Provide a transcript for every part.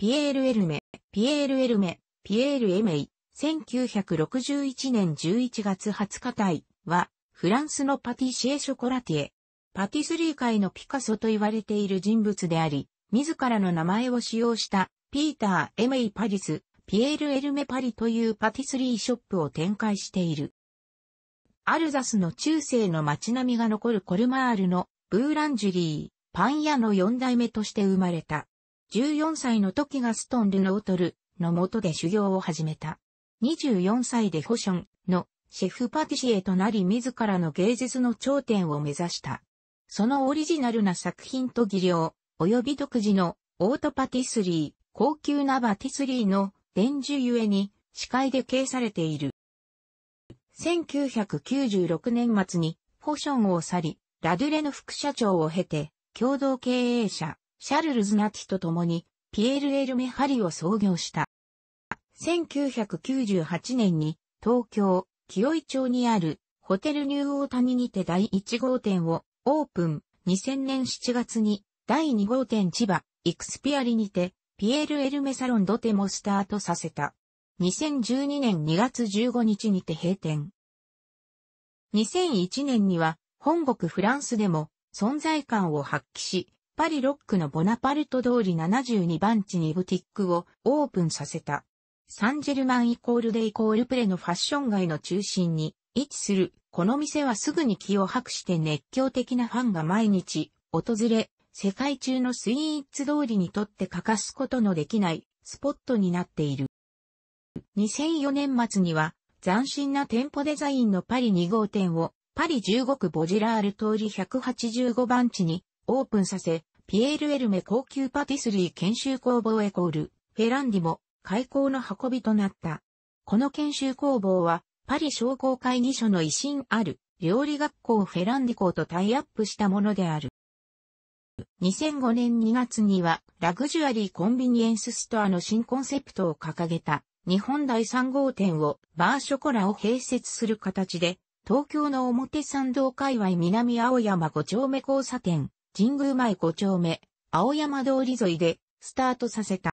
ピエール・エルメ、ピエール・エルメ、ピエール・エメイ、1961年11月20日体は、フランスのパティシエ・ショコラティエ。パティスリー界のピカソと言われている人物であり、自らの名前を使用した、ピーター・エメイ・パリス、ピエール・エルメ・パリというパティスリーショップを展開している。アルザスの中世の街並みが残るコルマールのブーランジュリー、パン屋の4代目として生まれた。14歳の時ガストン・ルノートルの下で修行を始めた。24歳でホションのシェフパティシエとなり自らの芸術の頂点を目指した。そのオリジナルな作品と技量、及び独自のオートパティスリー、高級なバティスリーの伝授ゆえに司会で掲されている。1996年末にフションを去り、ラドゥレの副社長を経て、共同経営者、シャルルズ・ナティと共に、ピエール・エルメ・ハリを創業した。1998年に、東京、清井町にある、ホテルニューオータニにて第1号店をオープン。2000年7月に、第2号店千葉、イクスピアリにて、ピエール・エルメ・サロン・ドテもスタートさせた。2012年2月15日にて閉店。2001年には、本国フランスでも存在感を発揮し、パリロックのボナパルト通り72番地にブティックをオープンさせた。サンジェルマンイコールデイコールプレのファッション街の中心に位置する、この店はすぐに気を吐くして熱狂的なファンが毎日訪れ、世界中のスイーツ通りにとって欠かすことのできないスポットになっている。2004年末には斬新な店舗デザインのパリ2号店をパリ15区ボジラール通り185番地にオープンさせ、ピエール・エルメ高級パティスリー研修工房エコール、フェランディも開校の運びとなった。この研修工房は、パリ商工会議所の威信ある料理学校フェランディ校とタイアップしたものである。2005年2月には、ラグジュアリーコンビニエンスストアの新コンセプトを掲げた、日本第3号店を、バーショコラを併設する形で、東京の表参道界隈南青山5丁目交差点、神宮前5丁目、青山通り沿いで、スタートさせた。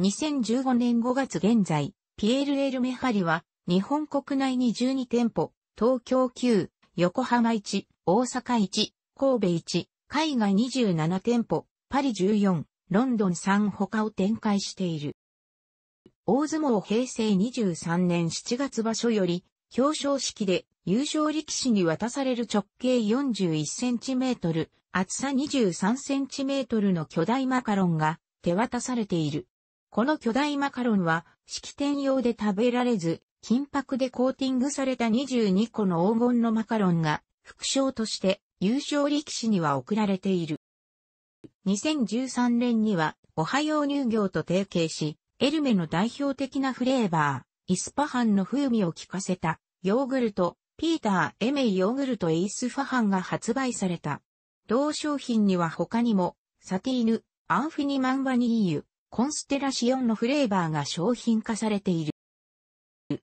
2015年5月現在、ピエール・エル・メハリは、日本国内に12店舗、東京9、横浜1、大阪1、神戸1、海外27店舗、パリ14、ロンドン3他を展開している。大相撲平成23年7月場所より、表彰式で優勝力士に渡される直径41センチメートル、厚さ23センチメートルの巨大マカロンが手渡されている。この巨大マカロンは式典用で食べられず、金箔でコーティングされた22個の黄金のマカロンが副賞として優勝力士には贈られている。2013年には、おはよう乳業と提携し、エルメの代表的なフレーバー、イスパハンの風味を効かせた、ヨーグルト、ピーター・エメイヨーグルトエイスファハンが発売された。同商品には他にも、サティーヌ、アンフィニマンバニーユ、コンステラシオンのフレーバーが商品化されている。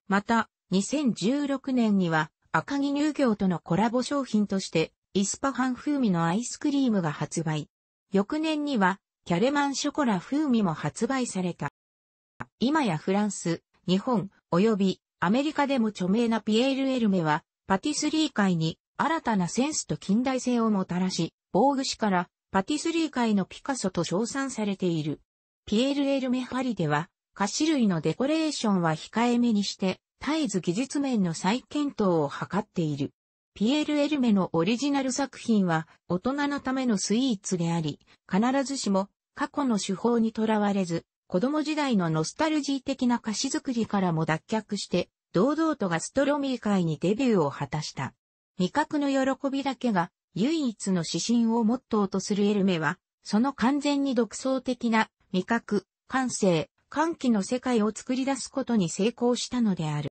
また、2016年には、赤木乳業とのコラボ商品として、イスパハン風味のアイスクリームが発売。翌年には、キャレマンショコラ風味も発売された。今やフランス、日本、及びアメリカでも著名なピエール・エルメは、パティスリー界に新たなセンスと近代性をもたらし、防具誌からパティスリー界のピカソと称賛されている。ピエール・エルメハリでは、菓子類のデコレーションは控えめにして、絶えず技術面の再検討を図っている。ピエール・エルメのオリジナル作品は大人のためのスイーツであり、必ずしも過去の手法にとらわれず、子供時代のノスタルジー的な菓子作りからも脱却して、堂々とガストロミー界にデビューを果たした。味覚の喜びだけが唯一の指針をモットーとするエルメは、その完全に独創的な味覚、感性、歓喜の世界を作り出すことに成功したのである。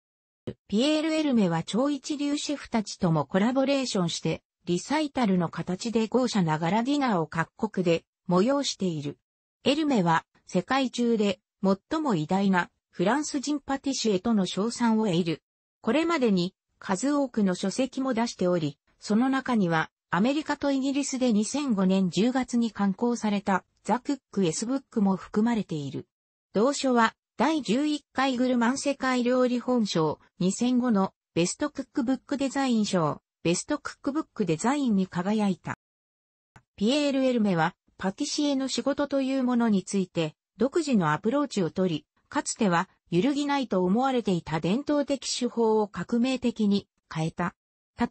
ピエール・エルメは超一流シェフたちともコラボレーションして、リサイタルの形で豪奢ながらディナーを各国で催している。エルメは世界中で最も偉大なフランス人パティシエとの称賛を得る。これまでに数多くの書籍も出しており、その中には、アメリカとイギリスで2005年10月に刊行されたザ・クック・エスブックも含まれている。同書は、第11回グルマン世界料理本賞2005のベストクックブックデザイン賞、ベストクックブックデザインに輝いた。ピエール・エルメは、パティシエの仕事というものについて、独自のアプローチをとり、かつては揺るぎないと思われていた伝統的手法を革命的に変えた。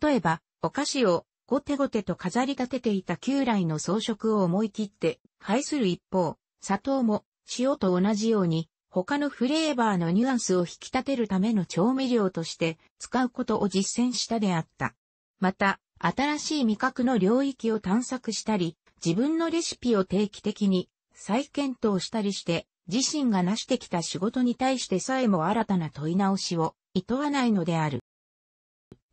例えば、お菓子をゴテゴテと飾り立てていた旧来の装飾を思い切って廃する一方、砂糖も塩と同じように他のフレーバーのニュアンスを引き立てるための調味料として使うことを実践したであった。また、新しい味覚の領域を探索したり、自分のレシピを定期的に再検討したりして自身が成してきた仕事に対してさえも新たな問い直しを、厭わないのである。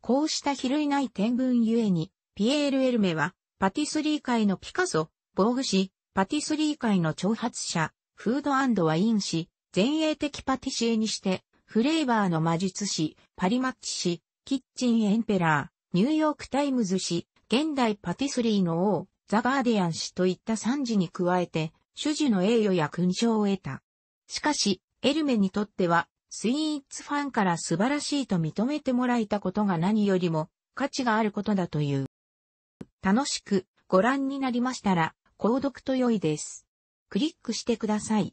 こうした比類ない天文ゆえに、ピエール・エルメは、パティスリー界のピカソ、防具師、パティスリー界の挑発者、フードワイン師、前衛的パティシエにして、フレーバーの魔術師、パリマッチ師、キッチンエンペラー、ニューヨークタイムズ氏、現代パティスリーの王、ザ・ガーディアン氏といった3時に加えて、主事の栄誉や勲章を得た。しかし、エルメにとっては、スイーツファンから素晴らしいと認めてもらえたことが何よりも価値があることだという。楽しくご覧になりましたら、購読と良いです。クリックしてください。